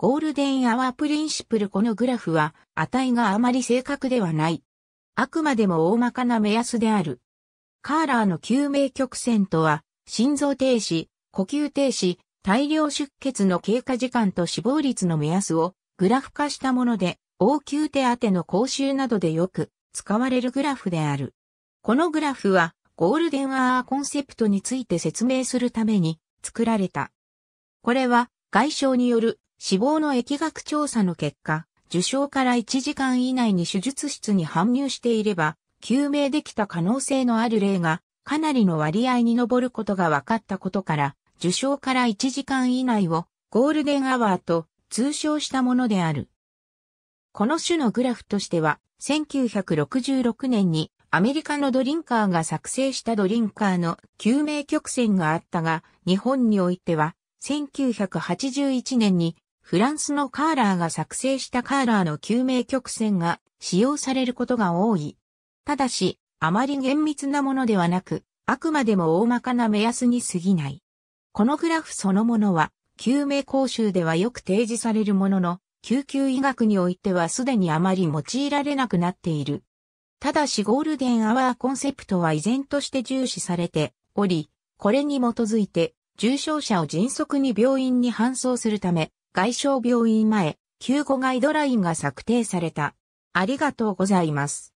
ゴールデンアワープリンシプルこのグラフは値があまり正確ではない。あくまでも大まかな目安である。カーラーの救命曲線とは、心臓停止、呼吸停止、大量出血の経過時間と死亡率の目安をグラフ化したもので、応急手当の講習などでよく使われるグラフである。このグラフはゴールデンアワーコンセプトについて説明するために作られた。これは外傷による死亡の疫学調査の結果、受賞から1時間以内に手術室に搬入していれば、救命できた可能性のある例が、かなりの割合に上ることが分かったことから、受賞から1時間以内をゴールデンアワーと通称したものである。この種のグラフとしては、1966年にアメリカのドリンカーが作成したドリンカーの救命曲線があったが、日本においては、1981年にフランスのカーラーが作成したカーラーの救命曲線が使用されることが多い。ただし、あまり厳密なものではなく、あくまでも大まかな目安に過ぎない。このグラフそのものは、救命講習ではよく提示されるものの、救急医学においてはすでにあまり用いられなくなっている。ただしゴールデンアワーコンセプトは依然として重視されており、これに基づいて重症者を迅速に病院に搬送するため、外傷病院前、救護ガイドラインが策定された。ありがとうございます。